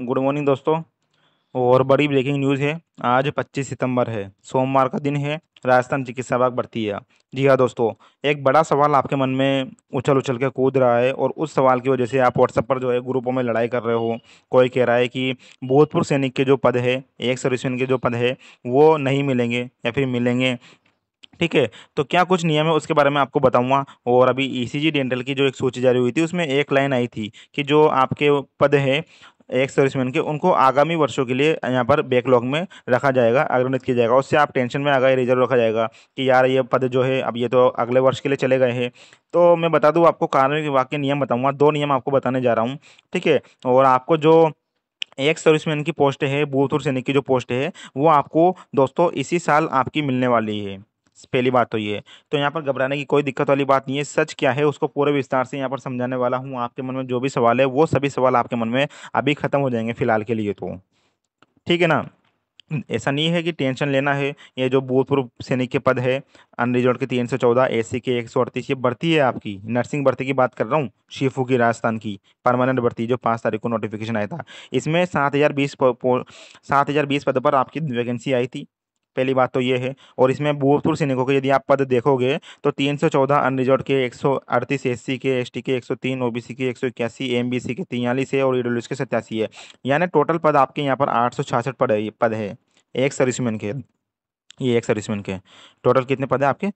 good morning दोस्तों और बड़ी ब्रेकिंग न्यूज़ है आज 25 सितंबर है सोमवार का दिन है राजस्थान चिकित्सा विभाग भर्ती है जी हाँ दोस्तों एक बड़ा सवाल आपके मन में उछल उछल के कूद रहा है और उस सवाल की वजह से आप व्हाट्सएप पर जो है ग्रुपों में लड़ाई कर रहे हो कोई कह रहा है कि भूतपूर्व सैनिक के जो पद है एक सर्विसमैन के जो पद है वो नहीं मिलेंगे या फिर मिलेंगे ठीक है तो क्या कुछ नियम है उसके बारे में आपको बताऊंगा और अभी ईसीजी e डेंटल की जो एक सूची जारी हुई थी उसमें एक लाइन आई थी कि जो आपके पद है एक सर्विसमैन के उनको आगामी वर्षों के लिए यहाँ पर बैकलॉग में रखा जाएगा अग्रणित किया जाएगा उससे आप टेंशन में आ गए रिजर्व रखा जाएगा कि यार ये पद जो है अब ये तो अगले वर्ष के लिए चले गए हैं तो मैं बता दूँ आपको कार्मिक विभाग के नियम बताऊँगा दो नियम आपको बताने जा रहा हूँ ठीक है और आपको जो एक सर्विसमैन की पोस्ट है और सैनिक की जो पोस्ट है वो आपको दोस्तों इसी साल आपकी मिलने वाली है पहली बात तो ये है तो यहाँ पर घबराने की कोई दिक्कत वाली बात नहीं है सच क्या है उसको पूरे विस्तार से यहाँ पर समझाने वाला हूँ आपके मन में जो भी सवाल है वो सभी सवाल आपके मन में अभी ख़त्म हो जाएंगे फ़िलहाल के लिए तो ठीक है ना ऐसा नहीं है कि टेंशन लेना है ये जो भूतपूर्व सैनिक के पद है अनरिजर्व के तीन सौ चौदह ए सी के एक सौ अड़तीस ये भर्ती है आपकी नर्सिंग भर्ती की बात कर रहा हूँ शिफू की राजस्थान की परमानेंट भर्ती जो पाँच तारीख को नोटिफिकेशन आया था इसमें सात हज़ार बीस सात हज़ार बीस पद पर आपकी वैकेंसी आई थी पहली बात तो ये है और इसमें भूतपूर्व सैनिकों के यदि आप पद देखोगे तो तीन सौ चौदह अनरिजर्व के एक सौ अड़तीस एस सी के एस टी के एक सौ तीन ओ बी सी के एक सौ इक्यासी एम बी सी के तियालीस है और ईडब्ल्यू के सत्यासी है यानी टोटल पद आपके यहाँ पर आठ सौ छियासठ पद है पद है एक सर्विसमैन के ये एक सर्विसमैन के टोटल कितने पद है आपके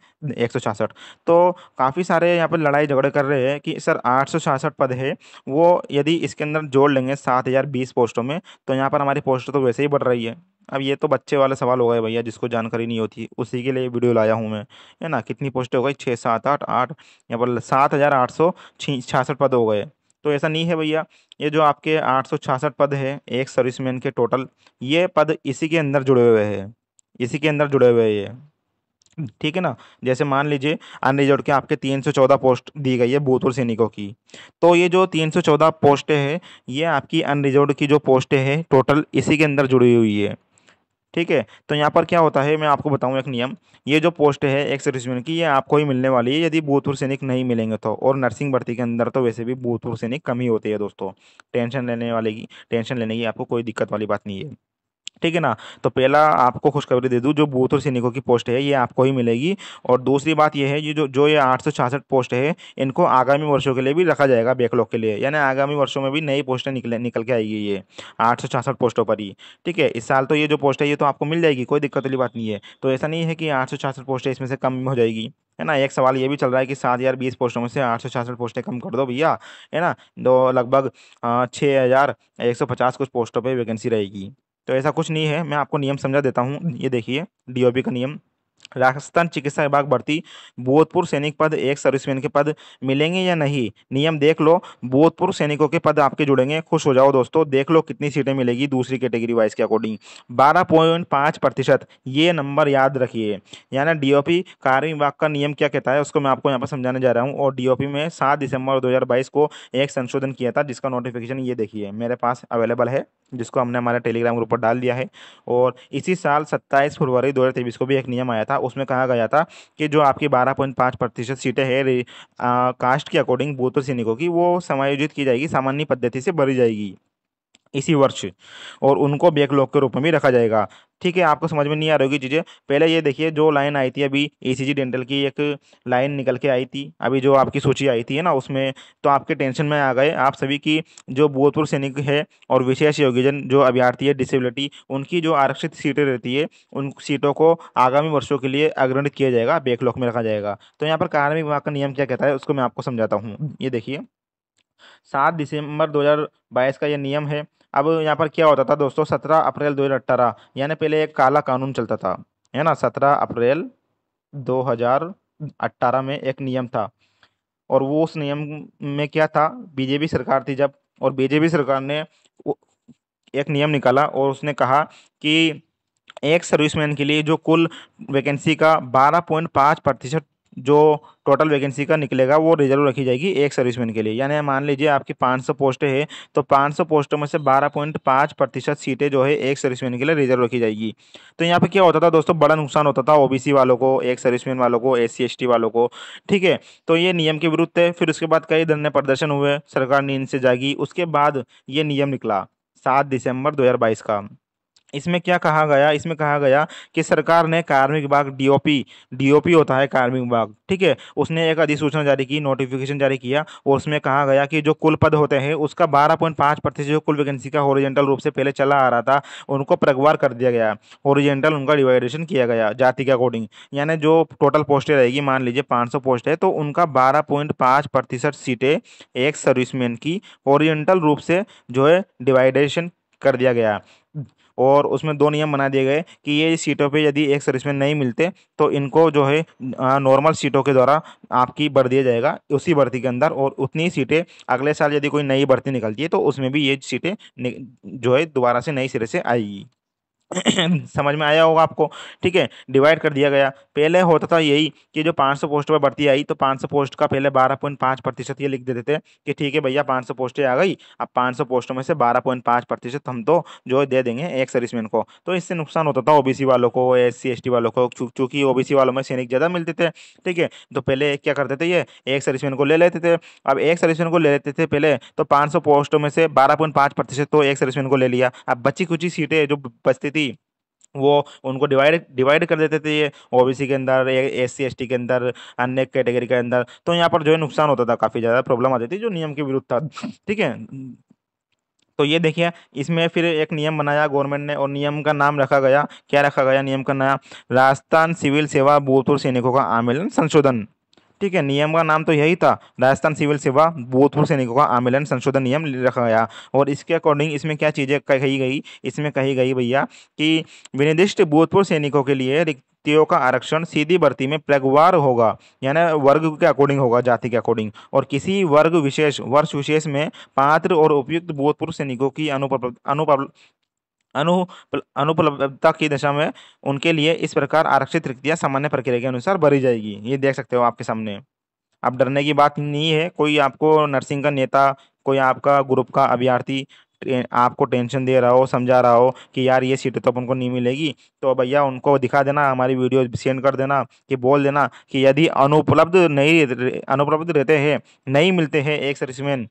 एक सौ छियासठ तो काफ़ी सारे यहाँ पर लड़ाई झगड़े कर रहे हैं कि सर आठ सौ छियासठ पद है वो यदि इसके अंदर जोड़ लेंगे सात हज़ार बीस पोस्टों में तो यहाँ पर हमारी पोस्ट तो वैसे ही बढ़ रही है अब ये तो बच्चे वाला सवाल हो गए भैया जिसको जानकारी नहीं होती उसी के लिए वीडियो लाया हूँ मैं है ना कितनी पोस्ट हो गई छः सात आठ आठ यहाँ पर सात हज़ार आठ सौ छियासठ पद हो गए तो ऐसा नहीं है भैया ये जो आपके आठ सौ छियासठ पद है एक सर्विसमैन के टोटल ये पद इसी के अंदर जुड़े हुए हैं इसी के अंदर जुड़े हुए ये ठीक है ना जैसे मान लीजिए अनरिजर्व के आपके 314 पोस्ट दी गई है और सैनिकों की तो ये जो 314 पोस्टें हैं ये आपकी अनरिजर्व की जो पोस्टें हैं टोटल इसी के अंदर जुड़ी हुई है ठीक है तो यहाँ पर क्या होता है मैं आपको बताऊँ एक नियम ये जो पोस्ट है एक सर्विसमैन की ये आपको ही मिलने वाली है यदि भूतपूर्व सैनिक नहीं मिलेंगे तो और नर्सिंग भर्ती के अंदर तो वैसे भी भूतपूर्व सैनिक कम ही होते हैं दोस्तों टेंशन लेने वाले की टेंशन लेने की आपको कोई दिक्कत वाली बात नहीं है ठीक है ना तो पहला आपको खुशखबरी दे दूँ जो बूथ और सैनिकों की पोस्ट है ये आपको ही मिलेगी और दूसरी बात यह है ये जो जो ये आठ पोस्ट है इनको आगामी वर्षों के लिए भी रखा जाएगा बैकलॉग के लिए यानी आगामी वर्षों में भी नई पोस्टें निकले निकल के आएगी ये आठ पोस्टों पर ही ठीक है इस साल तो ये जो पोस्ट है ये तो आपको मिल जाएगी कोई दिक्कत वाली बात नहीं है तो ऐसा नहीं है कि आठ पोस्टें इसमें से कम हो जाएगी है ना एक सवाल ये भी चल रहा है कि सात हज़ार बीस पोस्टों में से आठ सौ छियासठ पोस्टें कम कर दो भैया है ना दो लगभग छः हज़ार एक सौ पचास कुछ पोस्टों पर वैकेंसी रहेगी तो ऐसा कुछ नहीं है मैं आपको नियम समझा देता हूँ ये देखिए डी का नियम राजस्थान चिकित्सा विभाग भर्ती बोधपुर सैनिक पद एक सर्विसमैन के पद मिलेंगे या नहीं नियम देख लो बोधपुर सैनिकों के पद आपके जुड़ेंगे खुश हो जाओ दोस्तों देख लो कितनी सीटें मिलेगी दूसरी कैटेगरी वाइज के अकॉर्डिंग बारह पॉइंट पाँच प्रतिशत ये नंबर याद रखिए यानी डीओपी कार्य विभाग का नियम क्या कहता है उसको मैं आपको यहाँ पर समझाने जा रहा हूँ और पी में सात दिसंबर बाईस को एक संशोधन किया था जिसका नोटिफिकेशन ये देखिए मेरे पास अवेलेबल है जिसको हमने हमारे टेलीग्राम ग्रुप पर डाल दिया है और इसी साल सत्ताईस फरवरी दो को भी एक नियम आया था उसमें कहा गया था कि जो आपकी बारह पॉइंट पाँच प्रतिशत सीटें हैं कास्ट के अकॉर्डिंग बूथ और सैनिकों की वो समायोजित की जाएगी सामान्य पद्धति से भरी जाएगी इसी वर्ष और उनको बैकलॉग के रूप में भी रखा जाएगा ठीक है आपको समझ में नहीं आ रही होगी चीज़ें पहले ये देखिए जो लाइन आई थी अभी जी डेंटल की एक लाइन निकल के आई थी अभी जो आपकी सूची आई थी है ना उसमें तो आपके टेंशन में आ गए आप सभी की जो भूतपूर्व सैनिक है और विशेष योग्यजन जो अभ्यार्थी है डिसेबिलिटी उनकी जो आरक्षित सीटें रहती है उन सीटों को आगामी वर्षों के लिए अग्रणित किया जाएगा बैकलॉक में रखा जाएगा तो यहाँ पर कार्मिक विभाग का नियम क्या कहता है उसको मैं आपको समझाता हूँ ये देखिए सात दिसंबर 2022 का यह नियम है अब यहाँ पर क्या होता था दोस्तों सत्रह अप्रैल 2018 यानी पहले एक काला कानून चलता था है ना सत्रह अप्रैल 2018 में एक नियम था और वो उस नियम में क्या था बीजेपी सरकार थी जब और बीजेपी सरकार ने एक नियम निकाला और उसने कहा कि एक सर्विसमैन के लिए जो कुल वैकेंसी का 12.5 प्रतिशत जो टोटल वैकेंसी का निकलेगा वो रिजर्व रखी जाएगी एक सर्विसमैन के लिए यानी मान लीजिए आपकी 500 पोस्टें हैं तो 500 पोस्टों में से 12.5 प्रतिशत सीटें जो है एक सर्विसमैन के लिए रिजर्व रखी जाएगी तो यहाँ पे क्या होता था दोस्तों बड़ा नुकसान होता था ओबीसी वालों को एक सर्विसमैन वालों को एस सी वालों को ठीक है तो ये नियम के विरुद्ध थे फिर उसके बाद कई धरने प्रदर्शन हुए सरकार नींद से जागी उसके बाद ये नियम निकला सात दिसंबर दो का इसमें क्या कहा गया इसमें कहा गया कि सरकार ने कार्मिक विभाग डीओपी डीओपी होता है कार्मिक विभाग ठीक है उसने एक अधिसूचना जारी की नोटिफिकेशन जारी किया और उसमें कहा गया कि जो कुल पद होते हैं उसका बारह पॉइंट पाँच प्रतिशत जो कुल वैकेंसी का ओरिजेंटल रूप से पहले चला आ रहा था उनको प्रगवार कर दिया गया ओरिजेंटल उनका डिवाइडेशन किया गया जाति के अकॉर्डिंग यानी जो टोटल पोस्टें रहेगी मान लीजिए पाँच पोस्ट है तो उनका बारह सीटें एक सर्विसमैन की ओरिजेंटल रूप से जो है डिवाइडेशन कर दिया गया और उसमें दो नियम बना दिए गए कि ये सीटों पे यदि एक सर्विसमैन नहीं मिलते तो इनको जो है नॉर्मल सीटों के द्वारा आपकी बढ़ दिया जाएगा उसी भर्ती के अंदर और उतनी सीटें अगले साल यदि कोई नई भर्ती निकलती है तो उसमें भी ये सीटें जो है दोबारा से नई सिरे से आएगी समझ में आया होगा आपको ठीक है डिवाइड कर दिया गया पहले होता था यही कि जो 500 पोस्ट पर भर्ती आई तो 500 पोस्ट का पहले 12.5 प्रतिशत ये लिख देते थे कि ठीक है भैया 500 पोस्टें आ गई अब 500 पोस्टों में से 12.5 प्रतिशत हम तो जो दे देंगे एक सर्विसमैन को तो इससे नुकसान होता था ओ वालों को एस सी वालों को चूँकि ओ वालों में सैनिक ज़्यादा मिलते थे ठीक है तो पहले क्या करते थे ये एक सर्विसमैन को ले लेते थे अब एक सर्विसमैन को ले लेते थे पहले तो पाँच पोस्टों में से बारह तो एक सर्विसमैन को ले लिया अब बची कुची सीटें जो बचती थी थी वो उनको डिवाइड डिवाइड कर देते थे ये ओबीसी के अंदर एस सी के अंदर अन्य कैटेगरी के अंदर तो यहाँ पर जो है नुकसान होता था काफ़ी ज़्यादा प्रॉब्लम आती थी जो नियम के विरुद्ध था ठीक है तो ये देखिए इसमें फिर एक नियम बनाया गवर्नमेंट ने और नियम का नाम रखा गया क्या रखा गया नियम का नया राजस्थान सिविल सेवा भूतपूर्व सैनिकों का आमिलन संशोधन ठीक है नियम का नाम तो यही था राजस्थान सिविल सेवा बोधपुर सैनिकों का आमिलन संशोधन नियम रखा गया और इसके अकॉर्डिंग इसमें क्या चीज़ें कही गई इसमें कही गई भैया कि विनिर्दिष्ट बोधपुर सैनिकों के लिए रिक्तियों का आरक्षण सीधी भर्ती में प्लगवार होगा यानी वर्ग के अकॉर्डिंग होगा जाति के अकॉर्डिंग और किसी वर्ग विशेष वर्ष विशेष में पात्र और उपयुक्त बोधपुर सैनिकों की अनुपर अनु अनुपलब्धता की दशा में उनके लिए इस प्रकार आरक्षित रिक्तियाँ सामान्य प्रक्रिया के अनुसार भरी जाएगी ये देख सकते हो आपके सामने आप डरने की बात नहीं है कोई आपको नर्सिंग का नेता कोई आपका ग्रुप का अभ्यर्थी आपको टेंशन दे रहा हो समझा रहा हो कि यार ये सीटें तो उनको नहीं मिलेगी तो भैया उनको दिखा देना हमारी वीडियो सेंड कर देना कि बोल देना कि यदि अनुपलब्ध नहीं अनुपलब्ध रहते हैं नहीं मिलते हैं एक सर्विसमैन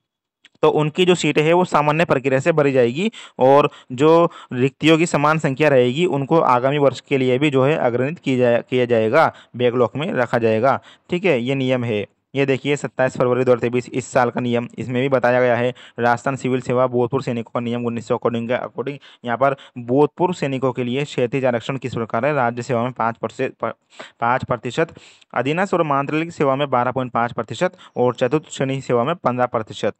तो उनकी जो सीटें हैं वो सामान्य प्रक्रिया से भरी जाएगी और जो रिक्तियों की समान संख्या रहेगी उनको आगामी वर्ष के लिए भी जो है अग्रणित किया जाए किया जाएगा बैकलॉग में रखा जाएगा ठीक है ये नियम है ये देखिए सत्ताईस फरवरी दो हज़ार तेईस इस साल का नियम इसमें भी बताया गया है राजस्थान सिविल सेवा बोधपुर सैनिकों का नियम उन्नीस सौ अकॉर्डिंग अकॉर्डिंग यहाँ पर बोधपुर सैनिकों के लिए क्षेत्रीय आरक्षण किस प्रकार है राज्य सेवा में पाँच प्रतिशत पाँच प्रतिशत अधीनस्थ और मांत्रिक सेवा में बारह पॉइंट पाँच प्रतिशत और चतुर्थ श्रेणी सेवा में पंद्रह प्रतिशत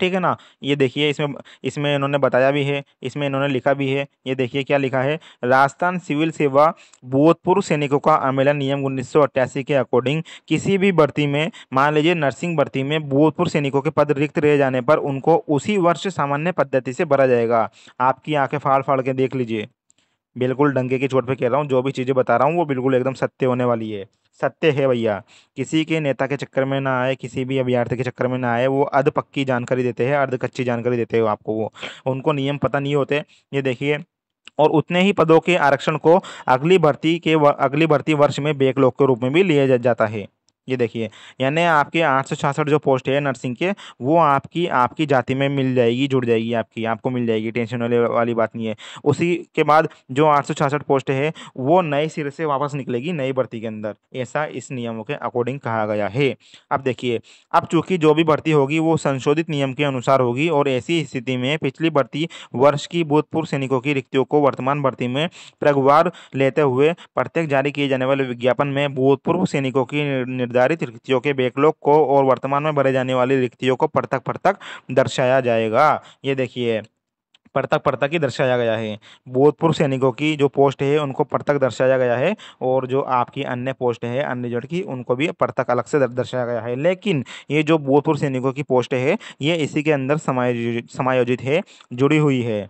ठीक है ना ये देखिए इसमें इसमें इन्होंने बताया भी है इसमें इन्होंने लिखा भी है ये देखिए क्या लिखा है राजस्थान सिविल सेवा भूतपूर्व सैनिकों का अमेलन नियम उन्नीस के अकॉर्डिंग किसी भी भर्ती में मान लीजिए नर्सिंग भर्ती में भूतपूर्व सैनिकों के पद रिक्त रह जाने पर उनको उसी वर्ष सामान्य पद्धति से भरा जाएगा आपकी आँखें फाड़ फाड़ के देख लीजिए बिल्कुल डंके की चोट पे कह रहा हूँ जो भी चीज़ें बता रहा हूँ वो बिल्कुल एकदम सत्य होने वाली है सत्य है भैया किसी के नेता के चक्कर में ना आए किसी भी अभ्यार्थी के चक्कर में ना आए वो अध पक्की जानकारी देते हैं अर्ध कच्ची जानकारी देते हैं आपको वो उनको नियम पता नहीं होते ये देखिए और उतने ही पदों के आरक्षण को अगली भर्ती के अगली भर्ती वर्ष में बेकलोक के रूप में भी लिया जाता है ये देखिए यानी आपके आठ सौ छियासठ जो पोस्ट है नर्सिंग के वो आपकी आपकी जाति में मिल जाएगी जुड़ जाएगी आपकी आपको मिल जाएगी टेंशन वाली वाली बात नहीं है उसी के बाद जो आठ सौ छियासठ पोस्ट है वो नए सिरे से वापस निकलेगी नई भर्ती के अंदर ऐसा इस नियमों के अकॉर्डिंग कहा गया है अब देखिए अब चूंकि जो भी भर्ती होगी वो संशोधित नियम के अनुसार होगी और ऐसी स्थिति में पिछली भर्ती वर्ष की भूतपूर्व सैनिकों की रिक्तियों को वर्तमान भर्ती में प्रगवार लेते हुए प्रत्येक जारी किए जाने वाले विज्ञापन में भूतपूर्व सैनिकों की निर्धारित निर्धारित रिक्तियों के बैकलॉग को और वर्तमान में भरे जाने वाली रिक्तियों को पृथक पृथक दर्शाया जाएगा ये देखिए पृथक पृथक ही दर्शाया गया है भूतपूर्व सैनिकों की जो पोस्ट है उनको पृथक दर्शाया गया है और जो आपकी अन्य पोस्ट है अन्य जट की उनको भी पृथक अलग से दर्शाया गया है लेकिन ये जो भूतपूर्व सैनिकों की पोस्ट है ये इसी के अंदर समायोजित समायोजित है जुड़ी हुई है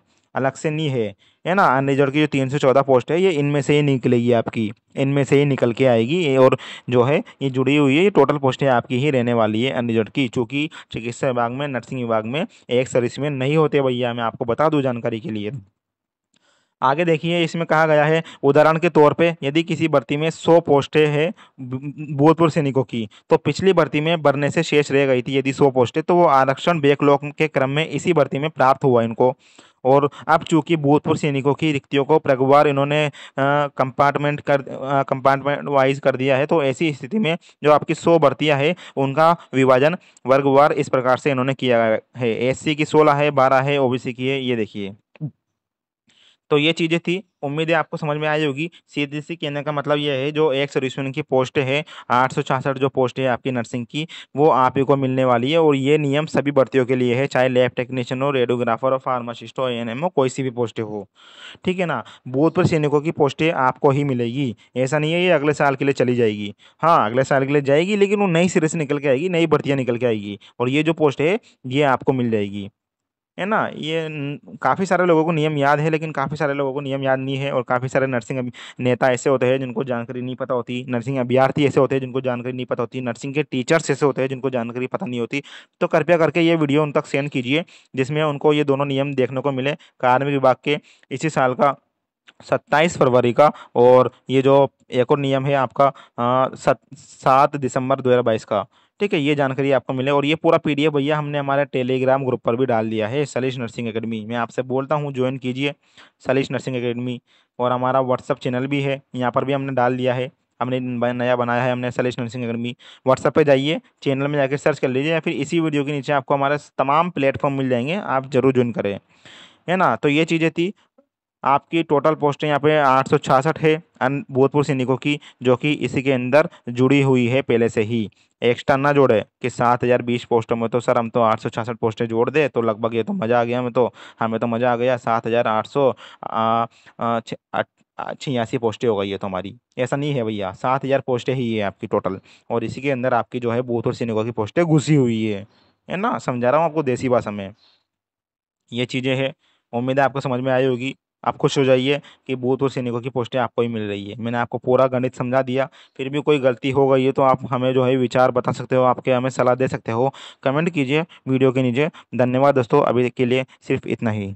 अलग से नहीं है है ना अनरिजर्व की जो तीन सौ चौदह पोस्ट है ये इनमें से ही निकलेगी आपकी इनमें से ही निकल के आएगी और जो है ये जुड़ी हुई है ये टोटल पोस्टें आपकी ही रहने वाली है अनरिजर्व की चूँकि चिकित्सा विभाग में नर्सिंग विभाग में एक सर्विस में नहीं होते भैया मैं आपको बता दूँ जानकारी के लिए आगे देखिए इसमें कहा गया है उदाहरण के तौर पे यदि किसी भर्ती में 100 पोस्टें हैं भूतपूर्व सैनिकों की तो पिछली भर्ती में भरने से शेष रह गई थी यदि 100 पोस्टें तो वो आरक्षण बैकलॉग के क्रम में इसी भर्ती में प्राप्त हुआ इनको और अब चूंकि भूतपूर्व सैनिकों की रिक्तियों को प्रगवार इन्होंने कंपार्टमेंट कर कंपार्टमेंट वाइज कर दिया है तो ऐसी स्थिति में जो आपकी सौ भर्तियाँ है उनका विभाजन वर्गवार इस प्रकार से इन्होंने किया है एस की सोलह है बारह है ओ की है ये देखिए तो ये चीज़ें थी उम्मीद है आपको समझ में आई होगी एस सी कहने का मतलब यह है जो एक सर्विसमैन की पोस्ट है आठ जो पोस्ट है आपकी नर्सिंग की वो आप ही को मिलने वाली है और ये नियम सभी भर्तियों के लिए है चाहे लैब टेक्नीशियन हो रेडियोग्राफर हो फार्मासिस्ट हो एन हो कोई सी भी पोस्ट हो ठीक है ना बूथ पर सैनिकों की पोस्टें आपको ही मिलेगी ऐसा नहीं है ये अगले साल के लिए चली जाएगी हाँ अगले साल के लिए जाएगी लेकिन वो नई सिरे से निकल के आएगी नई भर्तियाँ निकल के आएगी और ये जो पोस्ट है ये आपको मिल जाएगी है ना ये काफ़ी सारे लोगों को नियम याद है लेकिन काफ़ी सारे लोगों को नियम याद नहीं है और काफ़ी सारे नर्सिंग नेता ऐसे होते हैं जिनको जानकारी नहीं पता होती नर्सिंग अभ्यार्थी ऐसे होते हैं जिनको जानकारी नहीं पता होती नर्सिंग के टीचर्स ऐसे होते हैं जिनको जानकारी पता नहीं होती तो कृपया करके ये वीडियो उन तक सेंड कीजिए जिसमें उनको ये दोनों नियम देखने को मिले कार्मिक विभाग के इसी साल का सत्ताईस फरवरी का और ये जो एक और नियम है आपका सत सात दिसंबर बाईस का ठीक है ये जानकारी आपको मिले और ये पूरा पीडीएफ भैया हमने हमारे टेलीग्राम ग्रुप पर भी डाल दिया है सलिश नर्सिंग एकेडमी मैं आपसे बोलता हूँ ज्वाइन कीजिए सलिश नर्सिंग एकेडमी और हमारा व्हाट्सअप चैनल भी है यहाँ पर भी हमने डाल दिया है हमने नया बनाया है हमने सलिश नर्सिंग अकेडमी व्हाट्सअप पे जाइए चैनल में जाकर सर्च कर लीजिए या फिर इसी वीडियो के नीचे आपको हमारे तमाम प्लेटफॉर्म मिल जाएंगे आप ज़रूर ज्वाइन करें है ना तो ये चीज़ें थी आपकी टोटल पोस्टें यहाँ पे आठ सौ छियासठ है अन भूतपूर्व सैनिकों की जो कि इसी के अंदर जुड़ी हुई है पहले से ही एक्स्ट्रा ना जोड़े कि सात हज़ार बीस पोस्टों में तो सर हम तो आठ सौ छियासठ पोस्टें जोड़ दे तो लगभग ये तो मज़ा आ गया हमें तो हमें तो मज़ा आ गया सात हज़ार आठ सौ छियासी पोस्टें हो गई है तो हमारी ऐसा नहीं है भैया सात हज़ार पोस्टें ही है आपकी टोटल और इसी के अंदर आपकी जो है भूतपूर्व सैनिकों की पोस्टें घुसी हुई है है ना समझा रहा हूँ आपको देसी भाषा में ये चीज़ें हैं उम्मीद है आपको समझ में आई होगी आप खुश हो जाइए कि बूथ और सैनिकों की पोस्टें आपको ही मिल रही है मैंने आपको पूरा गणित समझा दिया फिर भी कोई गलती हो गई है तो आप हमें जो है विचार बता सकते हो आपके हमें सलाह दे सकते हो कमेंट कीजिए वीडियो के नीचे धन्यवाद दोस्तों अभी के लिए सिर्फ इतना ही